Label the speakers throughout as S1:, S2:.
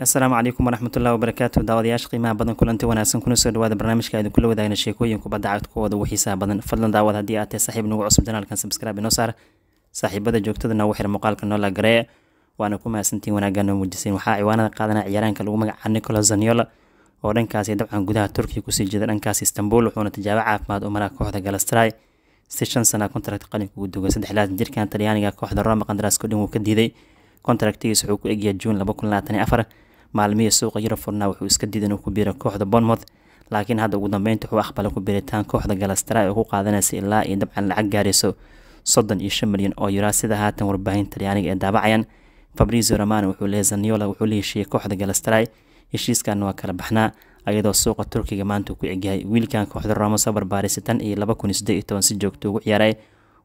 S1: asalaamu calaykum waraxmatullahi wabarakaatu daawadayaasha qiimaha badan kulanti wanaagsan kuna soo dhawaada barnaamijka aydin kula wadaagna sheekooyin kubadda cagta kuwooda ugu xiisaha badan fadlan daawad haddii aad tahay saxiib nagu cusub janaalkan subscribe inoo saar saaxiibada joogtada noogu xir muuqaalka noola garee waana ku mahadsantiin wanaagganoo muujiseen waxaa ciwaanada qaadanaya ciyaaraanka lagu magaca nicolas zaniola oo dhankaasi dabcan gudaha turkiya kusii jeeda dhankaas istanbul wuxuuna tijaabo caafimaad u maraa kooxda galastray si shan sana kontarakt qalinka ugu dugan saddex laatan jirkan talyaaniga kooxda roma qandaraaska dhan wuu ka diiday kontaraktigiis wuxuu ku egyahay juun laba kun labaatan iyo afar maalmihii suuqa yurub furna wuxuu iska diid ku biiro kooxda bournemouth laakiin hadda ugu dambeynta wuxuu aqbala ku biritaan kooxda galastara ee ku qaadanaysa ilaa ay dabcan lacag gaarayso soddon iyo shan milyan oo yuraa sida haatan warbaahin talyaaniga ee daabacayaan fabrizio romano wuxuu leeyay zaniola wuxuu la kooxda galastray heshiiskan waa kala baxnaa ayadoo suuqa turkiga maanta ku egyahay wiilkan kooxda roomo soo barbaarisay tan iyo laba kun sideed iyo toban si joogto ugu ciyaaray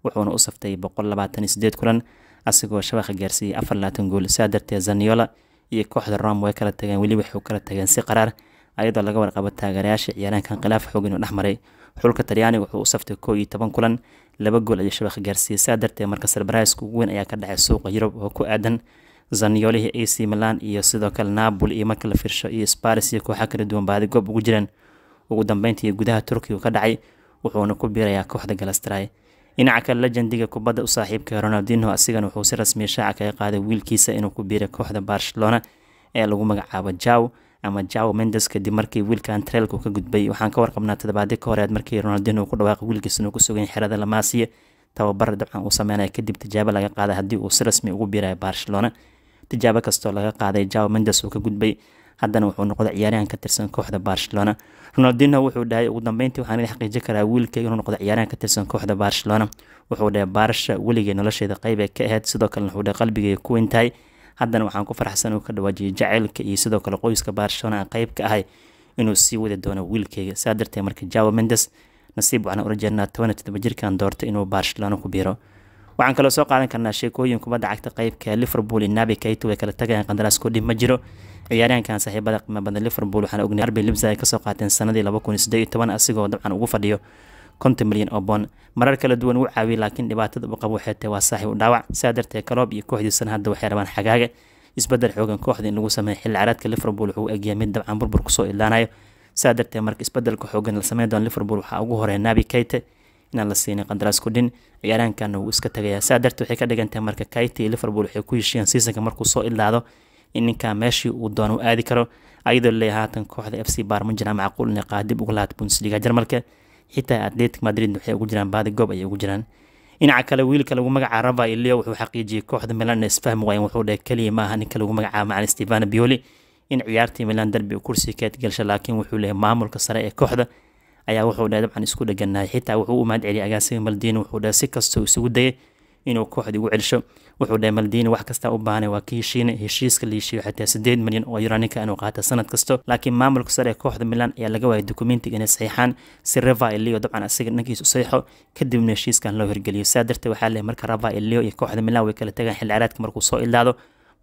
S1: wuxuuna u saftay boqol labaatan sideed kulan asigoo shabaqa gaarsiiyey afar labaatan gool saa darteed zaniola iyo kooxda rom way kala tageen weli waxay kala tageen si qaraar ayadoo laga warqabo taageerayaasha ciyaaraankan khilaaf xoogan oo dhexmaray xulka talyaaniga wuxuu u saftay koo iyo toban kulan laba gool ayay shabaq gaarsiiyey saa darteed marka sarbaraaska ugu weyn ayaa ka dhacay suuqa yurub oo ku aadan zanyolihii a c milan iyo sidoo kale napoli iyo marka la firsho iyo sparis iyo kooxa kala duwan baadi goob ugu jireen ugu dambeyntii gudaha turkigu ka dhacay wuxuuna ku biirayaa kooxda galastray dhinaca kale lejendiga kubadda u saaxiibka ronaldino asigana wuxuu si rasmiya shaaca kaga qaaday wiilkiisa inuu ku biiray kooxda barcelona ee lagu magacaabo jaw ama jaw mendes kadib markii wiilkan treelku ka gudbay waxaan ka warqabnaa toddobaadi ka horeed markii ronaldino uu ku dhawaaqay wiilkiisana ku sugan xerada lamaasiya tababar dabcan uu sameynaya kadib tijaabo laga qaaday haddii uu si rasmi ugu biirayo barcelona tijaabo kastoo laga qaaday jaw mendes uu ka gudbay haddana wuxuu noqday ciyaaryahan ka tirsan kooxda barcelona ronaldino wuxuu dhahay ugu dambeyntii waxaan xaqiijin karaa wiilka inuu noqday ciyaaryahan ka tirsan kooxda barcelona wuxuu dhahay barsha weligay nolosheeda qayb ay ka ahayd sidoo kalena wuxuu dhahay qalbigay ku intahay haddana waxaan ku faraxsan uu ka dhawaajiyay jacaylka iyo sidoo kale qoyska barcelona aan qayb ka ahay inuu sii wadi doono wiilkayga saa darteed marka jawa mendes nasiib waxaan ula jeednaa todoba jirkan doortay inuu barcelona ku biiro waxaan kaloo soo qaadan karnaa sheekooyin kubadda cagta qeybka liverpool iyo nabi keito way kala tagayaan qandaraaskoo dhib ma jiro ciyaaryahankan saaxiibada qiimo badan liverpool waxaan ognay arbi libsa ay kasoo qaateen sanadii laba kun siddeed iyo toban asigoo dabcan ugu fadhiyo konton milyan oo boon marar kala duwan wuu caawiyay laakiin dhibaatada uu qabo waxay waa saaxiib u dhaawac sidaa darteed kaloob iyo kooxdiisana hadda waxay rabaan xagaaga isbedel xoogan kooxda in lagu sameeyo xilli caraadka liverpool wuxuu egyahay mid dabcan burbur kusoo ilaanayo sidaa darteed marka isbedelka xoogan la sameyn doon liverpool waxaa ugu horeeya nabi keite inaan la siinin qandaraas ku dhin wuu iska tagayaa sidaa dartee waxay ka dhigan marka kaiti iyo liverpool waxay ku heshiiyeen seasonka markuu soo ilaado in ninkaa meeshii uu doono u aadi karo ayadoo leeyahay haatan kooxda f c barman jiraan macquul inay qaadib uga lahaad bundesliga jarmalka xitaa atletic madrid waxay ugu jiraan baadi goob ayay ugu jiraan dhinaca kale wiilka lagu magaca rafael leo wuxuu xaqiijiyey kooxda milan isfahmi waayeen wuxuu dhahay keliya ma ninka lagu magacaabo macan stefano bioli in ciyaartii milan derbi uu kursi keed gelsha laakiin wuxuu leeyahay maamulka sare ee kooxda ayaa wuxuu dhahay dabcan isku dheganahay xitaa wuxuu u mahad agaasiga maldiin wuxuu dhahay si kastoo isugu dayay inuu kooxda ugu celsho wuxuu dhahay maldiini wax kastaa u baahanay waa ka heshiiska la xataa sideed milyan oo euro inuu qaata sanad kasta laakiin maamulka sare ee kooxda milan ayaa laga waayay dokumentiga inay saxiixaan si rava elio dabcan asiga dhankiis u saxiixo kadibna heshiiskan loo hirgeliyo saa darteed waxaa leeyahay marka rava elio iyo kooxda milan way kala tagaan xilli caraadka markuu soo ildaado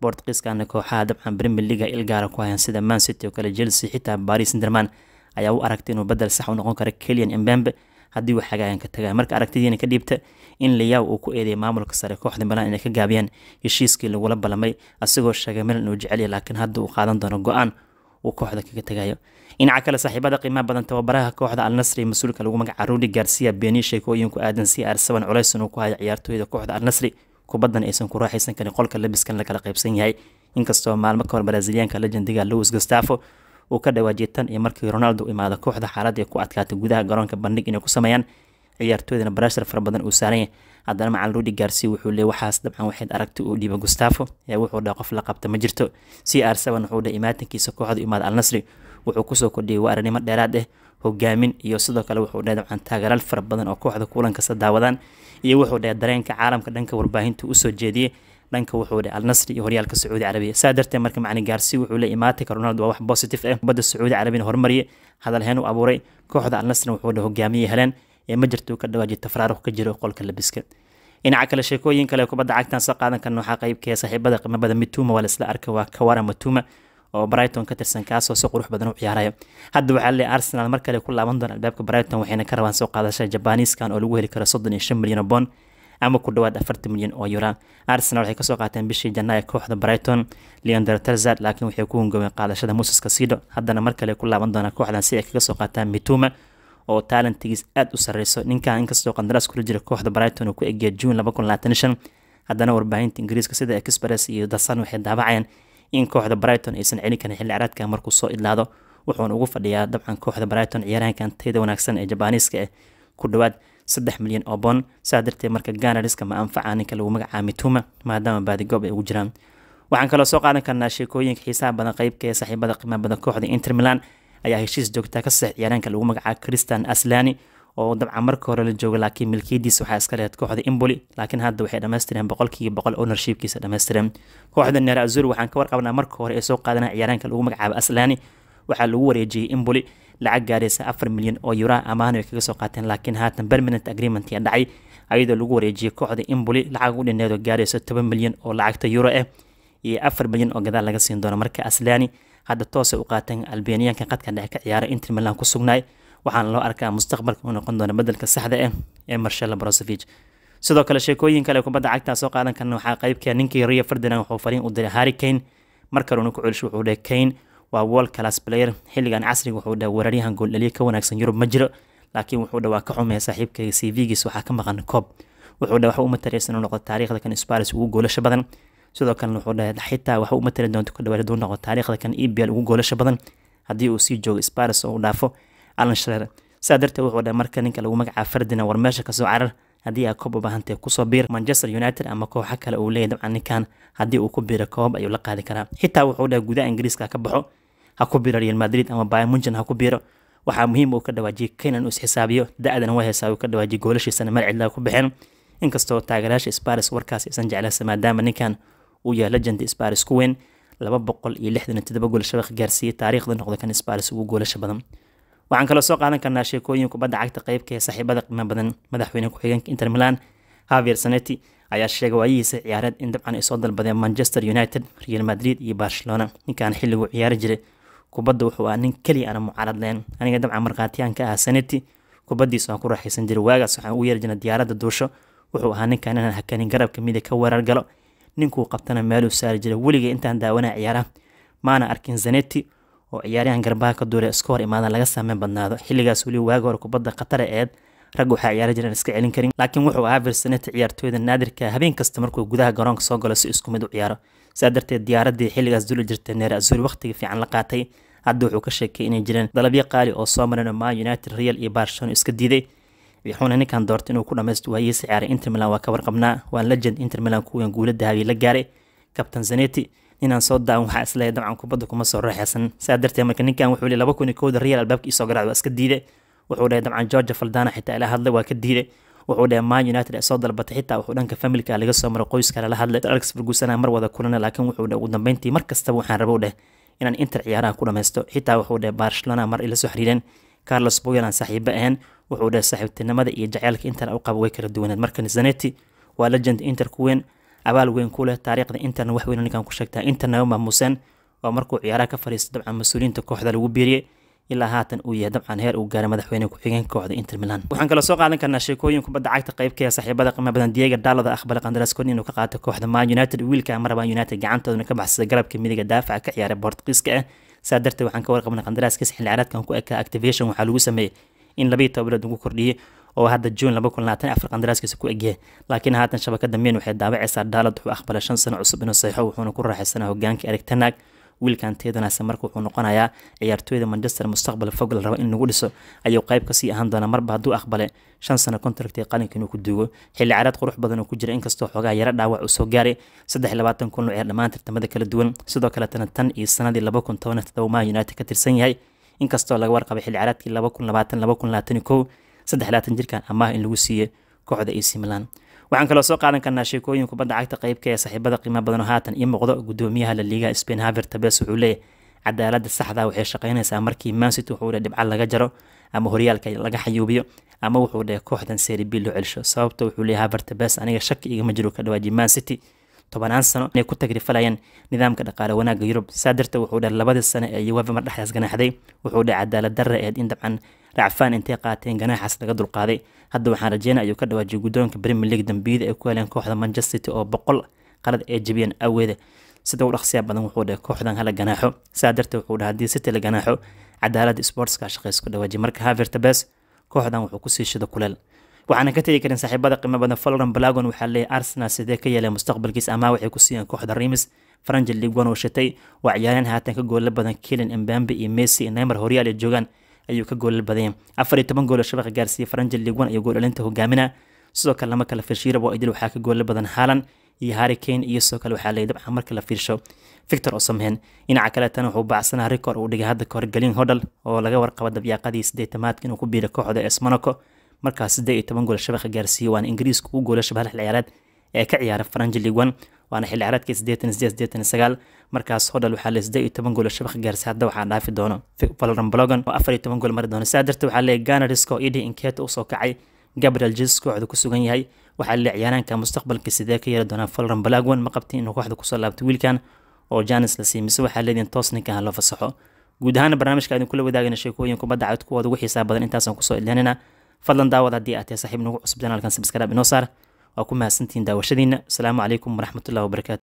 S1: bortkiiskana kooxaha dabcan premier leaga ilgaara ku hayaan sida man city oo kale chelsea xitaa paris sinderman ayaa u aragtay inuu badel sax u noqon karo keliyan embambe haddii uu xagaagan ka tagaa marka aragtidiina ka dhiibta in layaw uu ku eedeeyay maamulka sare kooxda milan inay ka gaabiyaan heshiiskii lagula ballamay asigoo sheegay milan inuu jecel yahay laakiin hadda uu qaadan doono go-aan uu kooxda kaga tagayo dhinaca kale saaxiibada qiimaha badan tababaraha kooxda alnasri mas-uulka lagu magaca rudi garcia beeni sheekooyin aadan si arsaban culays inuu ku hayo ciyaartooyda kooxda alnasri kubaddan aysan ku raaxaysan karin qolka labiskan lakala qaybsan yahay inkastoo maalmo ka hor brasiiliyaanka legendiga louis gustafo uu ka dhawaa tan iyo markii ronaldo imaada kooxda xaalada ku adkaatay gudaha garoonka bandhig inay ku sameeyaan ciyaartooydana barashar fara badan uu saaranya haddana macalin ruudi gaarsiy wuxuu leey waxaas dabcan waxayd aragti uu dhiiba gustafo ee wuxuu dhaha qof la qabta ma jirto c r seven wuxuu dhahay imaatinkiisa kooxda imaada alnasri wuxuu kusoo kordhiyey waa arrinimo dheeraad ah hogaamin iyo sidoo kale wuxuu dhahay dabcan taageraal fara badan oo kooxda kulan daawadaan iyo wuxuu dhahay dareenka caalamka dhanka warbaahinta usoo jeediyey dhanka wuxuu al nasri iyo horyaalka sacuudi carabiya saa dartee marka macni gaarsi wuxuu la imaatinka ronaldo waa wax positive ah eh. kubadda sacuudi carabiyana hormariyay hadalheen u abuuray kooxda al wuxuu dha hogaamiye heleen ee ma jirtuu ka dhawaajiy tafraaruq ka jiro qolka labiska dhinaca kale sheekooyin kale kubadda cagtan soo qaadan karna waxaa qaybkee saaxiibada qiimabada mituma waa la isla waa kawara matuma oo brighton ka tirsan kaasoo si qurux badan u ciyaaraya hadda waxaa leeyahay arsenal mar kale ku laaban doona albaabka brighton waxayna ka rabaan soo qaadashada jabaaniiskan oo lagu heli karo soddon iyo shan milyan oo bond ama ku dhawaad afartan milyan oo yura arsenal waxay kasoo qaateen bishii janaayo kooxda brighton leander terzard laakiin waxay ku hungoween qaadashada muses kasido haddana mar kale ku laaban doonaa kooxdan si ay kaga soo qaataan mituma oo taalentigiis aada u sarreyso ninkan inkastoo qandaraas kula jira kooxda brighton uu ku egya june haddana warbaahinta ingiriiska sida express iyo dasan waxay daabacayeen in kooxda brighton aysan celin karin xilli caraadka markuu soo idlaado wuxuuna ugu fadhiyaa dabcan kooxda brighton ciyaarahankan tayada wanaagsan ee jabaaniiska ah ku dhawaad saddex milyan oo boon saa darteed marka gaanariska ma anfaca ninka lagu magacaami tuuma maadaama baadigoob ay ugu jiraan waxaan kaloo soo qaadan karnaa sheekooyinka xiisaha badan qeybka ee saaxiibada qiimaha badan kooxda inter milan ayaa heshiis joogtaa ka sax ciyaaraanka lagu magacaabo christian aslani oo dabcan marka hore la jooga laakiin milkiyadiisa waxaa iska lehed kooxda imboli laakiin hadda waxay dhammaystireen boqolkiiba boqol ownershipkiisa dhammaystireen kooxda neera azur waxaan ka warqabnaa marka hore ee soo qaadanaa ciyaaraanka lagu magacaabo aslani waxaa lagu wareejiyey imboli lacag gaaraysa afar milyan oo yuuraha ammahan way kaga qaateen laakiin haatan permanent agreement yaa dhacay ayadoo lagu wareejiyey kooxda imboli lacag u dhineedo gaaraysa toban milyan oo lacagta euro ah iyo afar milyan oo gadaal laga siin doono marka aslani hadda toosay u qaateen albaniyaanka qadka dhexe ka ciyaara inter milan ku sugnay waxaana loo arkaa mustaqbalka u noqon doona bedelka saxda ah ee marshalla brosevich sidoo kale sheekooyin kale kubadda cagtaa soo qaadan karna waxaa qeybka ah ninkii rio ferdinand wuxuu fariin u diray harikane mar kalena ku celish wuxuu dheh kane waa wol class player xilligan casriga wuxuu dhaha weeraryahan gooldhaliya ka wanaagsan yurub ma jiro laakiin wuxuu dha waa ka xumee saaxiibkayga c waxaa ka maqan koob wuxuu dha waxa u mataraysan inuu noqdo taariikhda kan sparis ugu goolasha badan sidoo kalena wuxuu dhaha xitaa waxa u matari doonto ku haduu noqdo taariikhda kan e b l ugu goolasha badan haddii uu sii joogo sparis oo u dhaafo alan shreer sidaa darteed wuxuu dhaha marka ninka lagu magacaabo fardina war meesha kasoo carar haddii aa koob u kusoo biir manchester united ama kooxa kale uu leeyahy dabcan ninkan haddii uu ku biiro koob ayuu la qaadi karaa xitaa wuxuu dhaha gudaha ingiriiska ka baxo ha ku biro real madrid ama bayan munchen ha ku biro waxaa muhiim uu ka dhawaajiyay kenan uu isxisaabiyo da-dana waa heesaa uu ka dhawaajiyay goolashiisana malcidlaa ku bixin inkastoo taageerayaasha sparis warkaas aysan jeclaysa maadaama ninkan uu yahay legendi sparis ku weyn laba boqol iyo lixdan iyo toddoba gool shabaq gaarsiiyey taariikhda noqda kan sparis ugu goolasha badan waxaan kaloo soo qaadan karnaa sheekooyin kubadda cagta qeybka ee saaxiibada qiimo badan madaxweyne ku-xigeenka inter milan havier saneti ayaa sheegay waayihiisa ciyaareed in dabcan ay soo dalbadeen manchester united real madrid iyo barcelona ninkaan xilliguu ciyaari jiray kubadda wuxuu ahaa nin keliya ana mucaaradleen aniga dabcan markhaatiyaan ka ahaa saneti kubaddiis aan ku raxaysan jiray waagaas waxaan ugu yeeri jirnay diyaaradda duusho wuxuu ahaa ninkan inaan hakanin garabka mida ka weerar galo ninkuu qabtana meeluu saari jiray weligay intaan daawanaa ciyaaraha maana arkin zaneti oo ciyaaryahan garbaha ka duulay iska hor imaadan laga saameyn badnaado xilligaas weli waaga hore kubadda khatara eed ragga waxaa ciyaari jireen iska celin karin laakiin wuxuu ahaa versanet ciyaartooyda naadirka habeen kasta markuu gudaha garoonka soo galo si isku mid u ciyaaro sidaa darteed diyaaradii xilligaas duli jirtay neer azuur wakhtiga fiican la qaatay hadda wuxuu ka sheekay inay jireen dalabyo qaali oo soo mareen oo united real iyo barcelona iska diiday wuxuuna ninkan doortay inuu ku dhammaysto waayihiisa ciyaaray inter milan waa ka warqabnaa waan la inter milan kuween guula dahabiy la gaaray kabtan zaneti inaan soo daawan waxaa isleehay dabcan kubadda kuma soo raaxaysan sidaa darteed marka ninkan wuxuu laba kun iyo kowda real albaabka isoo garaac waa iska diiday wuxuu dhahay dabcan georgia faldana xitaa ila hadlay waa ka diiday wuxuu dhahay man united ay soo dalbatay xitaa wuxuu dhanka familka laga soo maro qoyska lala hadlay alex ferguson mar wada kulana laakiin wuxuu dhahay ugu dambeyntii mar kastaba waxaan rabo dheh inaan inter ciyaaraha ku dhammaysto xitaa wuxuu dhahay barcelona mar ila soo xiriireen carlos boyan aan saaxiibo wuxuu dhahay saaxiibtinimada iyo jaceylka inter u qabo way kala duwaneed markan zanetti waa legend inter ku weyn abaal weyn ku leh taariikhda interna wax weyn ninkan ku sheegtaa interna maamuseen oo markuu ciyaaraha ka fadhiisto dabcan mas-uuliyiinta kooxda lagu biiriyey ilaa haatan uu yahay dabcan heer uu gaaray madaxweyne ku-xigeenka kooxda inter milan waxaan kaloo soo qaadan karnaa sheekooyin kubadda cagta qaybka ee saaxiibada badan diego daloda aqbala qandaraaskoon inuu ka qaato kooxda man united wiilka amaraban united gacantooduna ka baxsada galabka midiga daafaca ka ciyaara boortqiiska ah saa darteed waxaan ka warqabnay qandaraaskiis xilli ciyaareedkan ku ekaa activation waxaa lagu sameeyey in labayo toban lagu kordhiyey oo hadda juun laba kun labaatan afar qandaraaskiisa ku egyahay laakiin haatan shabakada miin waxay daabacaysaa daalad wuxuu aqbalay shan sano cusub inuu saxo wuxuuna ku raaxaysana hogaanka ereg wiilkan teedanaysa marka wuxuu noqonayaa ciyaartooyda manchester mustaqbal fog la raba in lagu dhiso ayuu qayb kasii ahaan doonaa marba hadduu aqbale shan sano kontaragta ee qalinka inuu ku duugo xilli caraad qurux badan uu ku jira inkastoo xoogaha yaro dhaawac uu soo gaaray saddex labaatan kun oo ciyaar dhammaan tartamada kala duwan sidoo kaletana tan iyo sanadii laba kun toban todoba maa united ka tirsan yahay inkastoo laga warqabay xilli caraadkii laba kun labaatan laba kun labaatan kow saddex labaatan jirkan amaah in lagu siiyey kooxda ac milan waxaan kaloo soo qaadan karnaa sheekooyin kubadda cagta qaybka ee saaxiibada qiimo badanoo haatan iyo muuqdo gudoomiyaha laliiga spain haver tabes wuxuu leeyahy cadaalada saxda ah waxay shaqaynaysaa markii mansity wuxuu dheh dhibca laga jaro ama horyaalka laga xayuubiyo ama wuxuu dheh kooxdan seribi loo celsho sababta wuxuu leeyahy haver tabes aniga shaki igama jiro ka dhawaaji mancity tobanaan sano inay ku tagrifalayeen nidaamka dhaqaale wanaagga yurub saa darteed wuxuu dheh labadii sano ee yuweva mar dhexdaas ganaxday wuxuu dheh cadaalad darra eed in dabcan racfaan intay qaateen ganaaxaas laga dulqaaday hadda waxaan rajeynaya ayuu ka dhawaajiyay guddoonka premier league dambiyada ay ku heleen kooxda manchester city oo boqol qalad ee jabiyeen aweeda sida u dhaqsiya badan wuxuu dhahay kooxdan hala ganaaxo saa darteed wuxuu dhahay haddii city la ganaaxo cadaaladda sportska shaqays ku dhawaajiyay marka havertabes kooxdan wuxuu kusii shida kuleel waxaana ka tegi karin saaxiibada qiimo badan valoran blagon waxaa leeyay arsenal sidee ka yeeleen mustaqbalkiisa amaa waxay ku siiyeen kooxda remis faranjil ligon oo shatay waa ciyaareen haatan ka goolla badan kilin embambe iyo messi neymar horyaal ay joogaan ayuu ka goolal afar afariyo toban gool shabaqa gaarsiiya faranjel liigwan iyo goolhalinta hogaaminaa sidoo kale lama kala fiirshiirabo idil waxaa ka goolal badan haalan iyo harricane iyo sidoo kale waxaa leeyay dabca marka la fiirsho victor osamhen dhinaca kale tan wuxuu baacsanaa rikoor uu dhigay hadda kahor galin hodal oo laga warqaba dabyaaqadii siddeetamaadka inuu ku biiro kooxda es monaco markaas siddeed iyo toban gool shabaqa gaarsiiyay waana ingiriisku u goolasha bahal ciyaareed ee ka ciyaara faranji league one waana xilli ciyaareedka sideetan sideed sideetan sagaal markaas oo dhal waxaa la sideed iyo toban gool shabaq gaarsa hadda waxaa dhaafi doono valoran blogan oo afar gool mari doono saa darteed waxaa leeyahay ganarisko idi inketo usoo kacay gabriel jis kooxda ku sugan yahay waxaa la ciyaaraanka mustaqbalka sidee ka yeeli doonaa valoran blagwan ma qabtin inuu kooxda kusoo laabto wiilkan oo janis la siimise waxaa leeyihin toos ninkan ha loo fasaxo guud ahaan barnaamijka idin kula wadaagana sheekooyin kubadda cagta kuwooda ugu xiisaa badan intaasaan kusoo ilaaninaa fadlan daawad haddii aad tahay saaxiib nagu cusub janaalkan sabskrab inoo saar waa ku mahadsantihiin daawashadiina asalaamu calaykum waraxmatullahi wabarakaatu